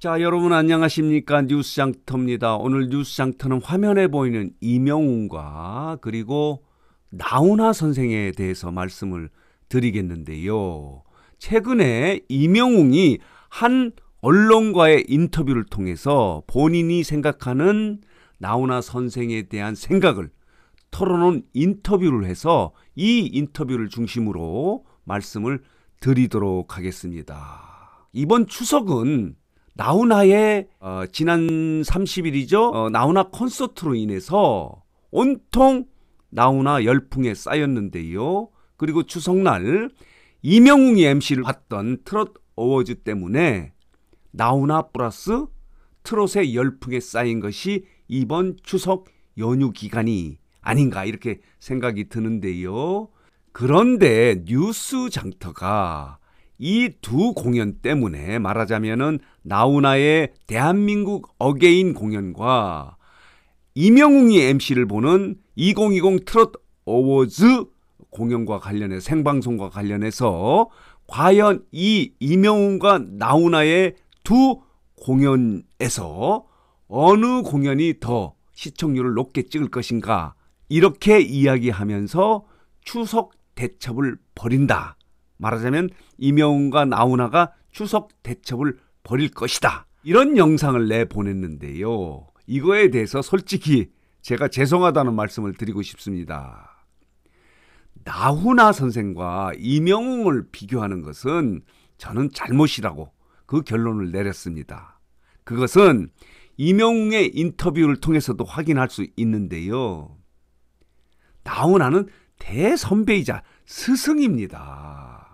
자, 여러분 안녕하십니까? 뉴스장터입니다. 오늘 뉴스장터는 화면에 보이는 이명훈과 그리고 나훈아 선생에 대해서 말씀을 드리겠는데요. 최근에 이명웅이 한 언론과의 인터뷰를 통해서 본인이 생각하는 나훈아 선생에 대한 생각을 털어놓은 인터뷰를 해서 이 인터뷰를 중심으로 말씀을 드리도록 하겠습니다. 이번 추석은 나훈아의 어, 지난 30일이죠. 어, 나훈아 콘서트로 인해서 온통 나훈아 열풍에 쌓였는데요. 그리고 추석날 이명웅이 MC를 봤던 트롯 어워즈 때문에 나훈아 플러스 트롯의 열풍에 쌓인 것이 이번 추석 연휴 기간이 아닌가 이렇게 생각이 드는데요. 그런데 뉴스 장터가 이두 공연 때문에 말하자면은 나훈아의 대한민국 어게인 공연과 이명웅이 MC를 보는 2020 트롯 어워즈 공연과 관련해 생방송과 관련해서 과연 이 이명웅과 나훈아의 두 공연에서 어느 공연이 더 시청률을 높게 찍을 것인가 이렇게 이야기하면서 추석 대첩을 벌인다. 말하자면 이명웅과 나훈아가 추석 대첩을 벌일 것이다. 이런 영상을 내보냈는데요. 이거에 대해서 솔직히 제가 죄송하다는 말씀을 드리고 싶습니다. 나훈아 선생과 이명웅을 비교하는 것은 저는 잘못이라고 그 결론을 내렸습니다. 그것은 이명웅의 인터뷰를 통해서도 확인할 수 있는데요. 나훈아는 대선배이자 스승입니다.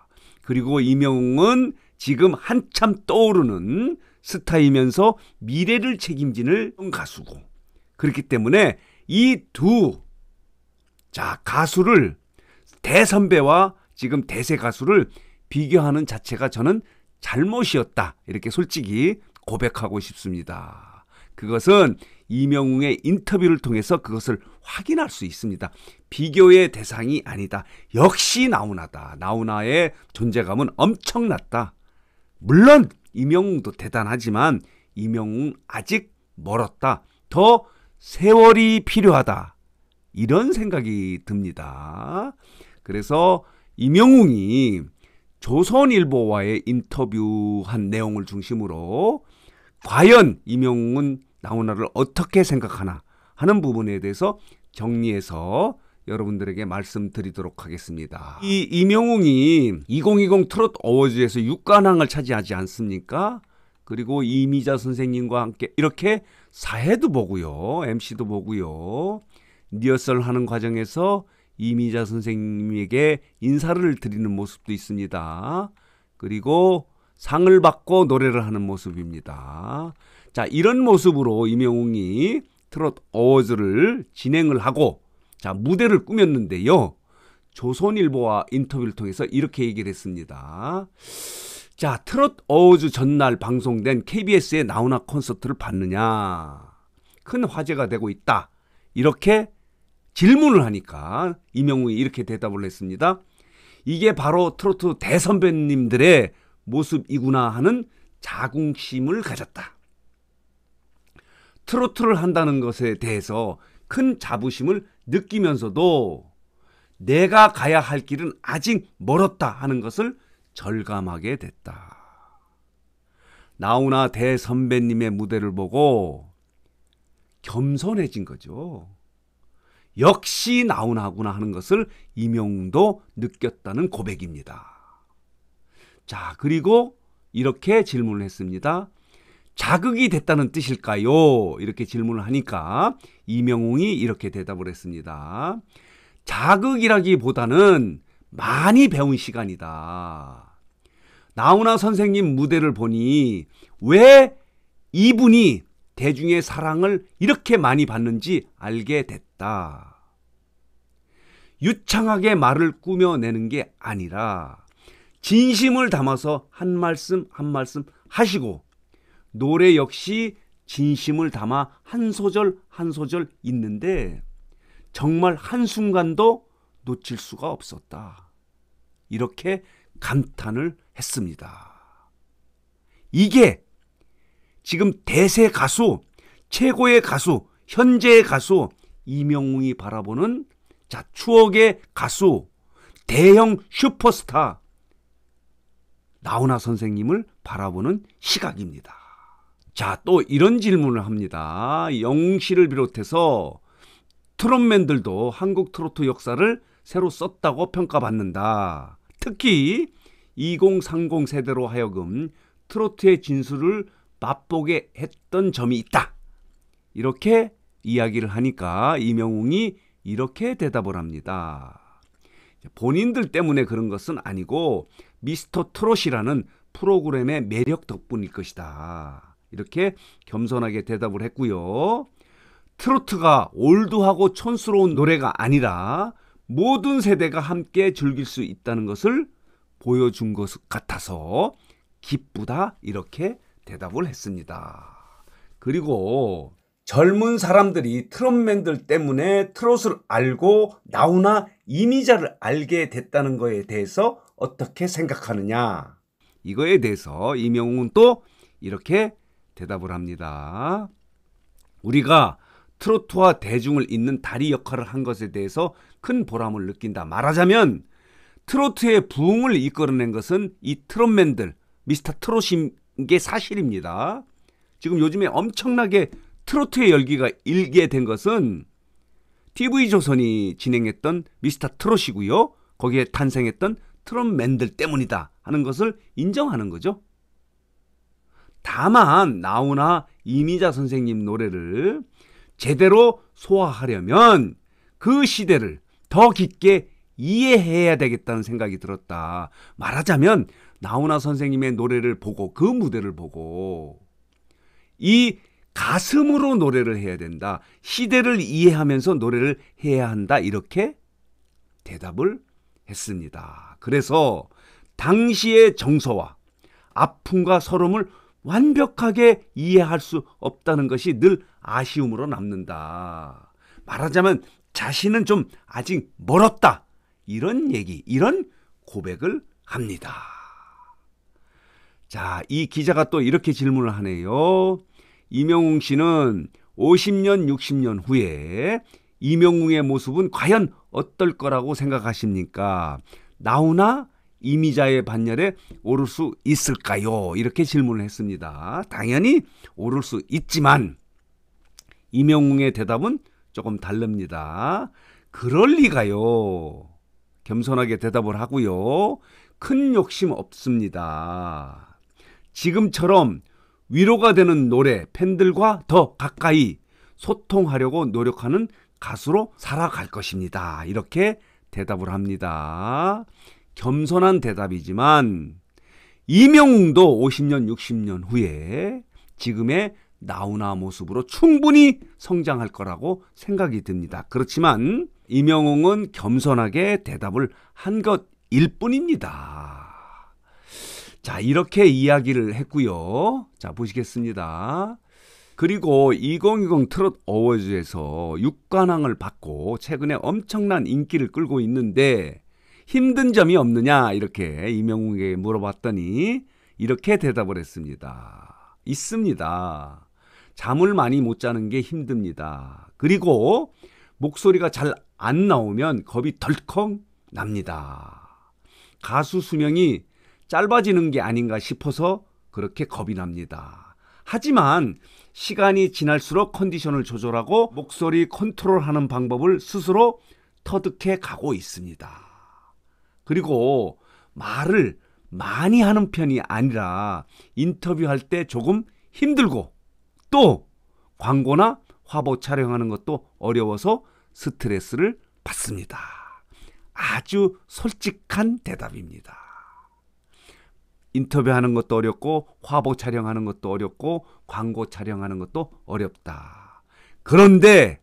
그리고 이명웅은 지금 한참 떠오르는 스타이면서 미래를 책임지는 가수고 그렇기 때문에 이 두 자 가수를 대선배와 지금 대세 가수를 비교하는 자체가 저는 잘못이었다 이렇게 솔직히 고백하고 싶습니다. 그것은 이명웅의 인터뷰를 통해서 그것을 확인할 수 있습니다. 비교의 대상이 아니다. 역시 나훈아다. 나훈아의 존재감은 엄청났다. 물론 이명웅도 대단하지만 이명웅 아직 멀었다. 더 세월이 필요하다. 이런 생각이 듭니다. 그래서 이명웅이 조선일보와의 인터뷰한 내용을 중심으로 과연 임영웅은 나훈아를 어떻게 생각하나 하는 부분에 대해서 정리해서 여러분들에게 말씀드리도록 하겠습니다. 이 이명웅이 2020 트롯 어워즈에서 6관왕을 차지하지 않습니까? 그리고 이미자 선생님과 함께 이렇게 사회도 보고요. MC도 보고요. 리허설 하는 과정에서 이미자 선생님에게 인사를 드리는 모습도 있습니다. 그리고 상을 받고 노래를 하는 모습입니다. 자, 이런 모습으로 임영웅이 트롯 어워즈를 진행을 하고 자, 무대를 꾸몄는데요. 조선일보와 인터뷰를 통해서 이렇게 얘기를 했습니다. 자, 트롯 어워즈 전날 방송된 KBS의 나훈아 콘서트를 봤느냐? 큰 화제가 되고 있다. 이렇게 질문을 하니까 임영웅이 이렇게 대답을 했습니다. 이게 바로 트로트 대선배님들의 모습이구나 하는 자긍심을 가졌다. 트로트를 한다는 것에 대해서 큰 자부심을 느끼면서도 내가 가야 할 길은 아직 멀었다 하는 것을 절감하게 됐다. 나우나 대선배님의 무대를 보고 겸손해진 거죠. 역시 나훈아구나 하는 것을 이명도 느꼈다는 고백입니다. 자, 그리고 이렇게 질문을 했습니다. 자극이 됐다는 뜻일까요? 이렇게 질문을 하니까 이명웅이 이렇게 대답을 했습니다. 자극이라기보다는 많이 배운 시간이다. 나훈아 선생님 무대를 보니 왜 이분이 대중의 사랑을 이렇게 많이 받는지 알게 됐다. 유창하게 말을 꾸며내는 게 아니라 진심을 담아서 한 말씀 한 말씀 하시고 노래 역시 진심을 담아 한 소절 한 소절 있는데 정말 한순간도 놓칠 수가 없었다. 이렇게 감탄을 했습니다. 이게 지금 대세 가수, 최고의 가수, 현재의 가수 이명웅이 바라보는 자 추억의 가수, 대형 슈퍼스타 나훈아 선생님을 바라보는 시각입니다. 자, 또 이런 질문을 합니다. 영시를 비롯해서 트롯맨들도 한국 트로트 역사를 새로 썼다고 평가받는다. 특히 2030 세대로 하여금 트로트의 진술을 맛보게 했던 점이 있다. 이렇게 이야기를 하니까 이명웅이 이렇게 대답을 합니다. 본인들 때문에 그런 것은 아니고 미스터 트롯이라는 프로그램의 매력 덕분일 것이다. 이렇게 겸손하게 대답을 했고요. 트로트가 올드하고 촌스러운 노래가 아니라 모든 세대가 함께 즐길 수 있다는 것을 보여준 것 같아서 기쁘다 이렇게 대답을 했습니다. 그리고 젊은 사람들이 트롯맨들 때문에 트롯을 알고 나우나 이미자를 알게 됐다는 거에 대해서 어떻게 생각하느냐? 이거에 대해서 이명웅은 또 이렇게 대답을 합니다. 우리가 트로트와 대중을 잇는 다리 역할을 한 것에 대해서 큰 보람을 느낀다. 말하자면 트로트의 부흥을 이끌어낸 것은 이 트롯맨들, 미스터 트롯인 게 사실입니다. 지금 요즘에 엄청나게 트로트의 열기가 일게 된 것은 TV조선이 진행했던 미스터 트롯이고요. 거기에 탄생했던 트롯맨들 때문이다 하는 것을 인정하는 거죠. 다만 나훈아 이미자 선생님 노래를 제대로 소화하려면 그 시대를 더 깊게 이해해야 되겠다는 생각이 들었다. 말하자면 나훈아 선생님의 노래를 보고 그 무대를 보고 이 가슴으로 노래를 해야 된다. 시대를 이해하면서 노래를 해야 한다. 이렇게 대답을 했습니다. 그래서 당시의 정서와 아픔과 서름을 완벽하게 이해할 수 없다는 것이 늘 아쉬움으로 남는다. 말하자면 자신은 좀 아직 멀었다. 이런 얘기, 이런 고백을 합니다. 자, 이 기자가 또 이렇게 질문을 하네요. 이명웅 씨는 50년, 60년 후에 이명웅의 모습은 과연 어떨 거라고 생각하십니까? 나우나 이미자의 반열에 오를 수 있을까요? 이렇게 질문을 했습니다. 당연히 오를 수 있지만 이명웅의 대답은 조금 다릅니다. 그럴 리가요. 겸손하게 대답을 하고요. 큰 욕심 없습니다. 지금처럼 위로가 되는 노래, 팬들과 더 가까이 소통하려고 노력하는 가수로 살아갈 것입니다. 이렇게 대답을 합니다. 겸손한 대답이지만 이명웅도 50년, 60년 후에 지금의 나우나 모습으로 충분히 성장할 거라고 생각이 듭니다. 그렇지만 이명웅은 겸손하게 대답을 한 것일 뿐입니다. 자, 이렇게 이야기를 했고요. 자, 보시겠습니다. 그리고 2020 트롯 어워즈에서 6관왕을 받고 최근에 엄청난 인기를 끌고 있는데 힘든 점이 없느냐 이렇게 이명웅에게 물어봤더니 이렇게 대답을 했습니다. 있습니다. 잠을 많이 못 자는 게 힘듭니다. 그리고 목소리가 잘 안 나오면 겁이 덜컹 납니다. 가수 수명이 짧아지는 게 아닌가 싶어서 그렇게 겁이 납니다. 하지만 시간이 지날수록 컨디션을 조절하고 목소리 컨트롤하는 방법을 스스로 터득해 가고 있습니다. 그리고 말을 많이 하는 편이 아니라 인터뷰할 때 조금 힘들고 또 광고나 화보 촬영하는 것도 어려워서 스트레스를 받습니다. 아주 솔직한 대답입니다. 인터뷰하는 것도 어렵고 화보 촬영하는 것도 어렵고 광고 촬영하는 것도 어렵다. 그런데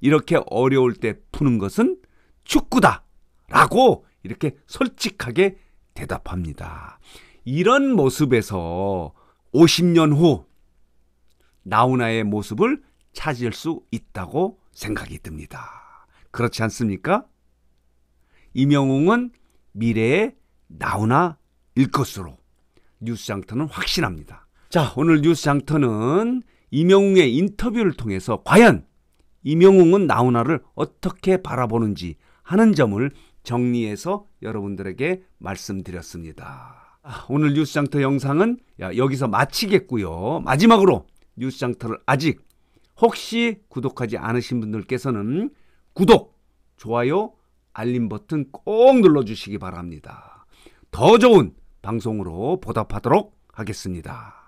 이렇게 어려울 때 푸는 것은 축구다. 라고 이렇게 솔직하게 대답합니다. 이런 모습에서 50년 후 나훈아의 모습을 찾을 수 있다고 생각이 듭니다. 그렇지 않습니까? 이명웅은 미래의 나훈아일 것으로 뉴스 장터는 확신합니다. 자, 오늘 뉴스 장터는 이명웅의 인터뷰를 통해서 과연 이명웅은 나훈아를 어떻게 바라보는지 하는 점을 정리해서 여러분들에게 말씀드렸습니다. 아. 오늘 뉴스장터 영상은 여기서 마치겠고요. 마지막으로 뉴스장터를 아직 혹시 구독하지 않으신 분들께서는 구독, 좋아요, 알림 버튼 꼭 눌러주시기 바랍니다. 더 좋은 방송으로 보답하도록 하겠습니다.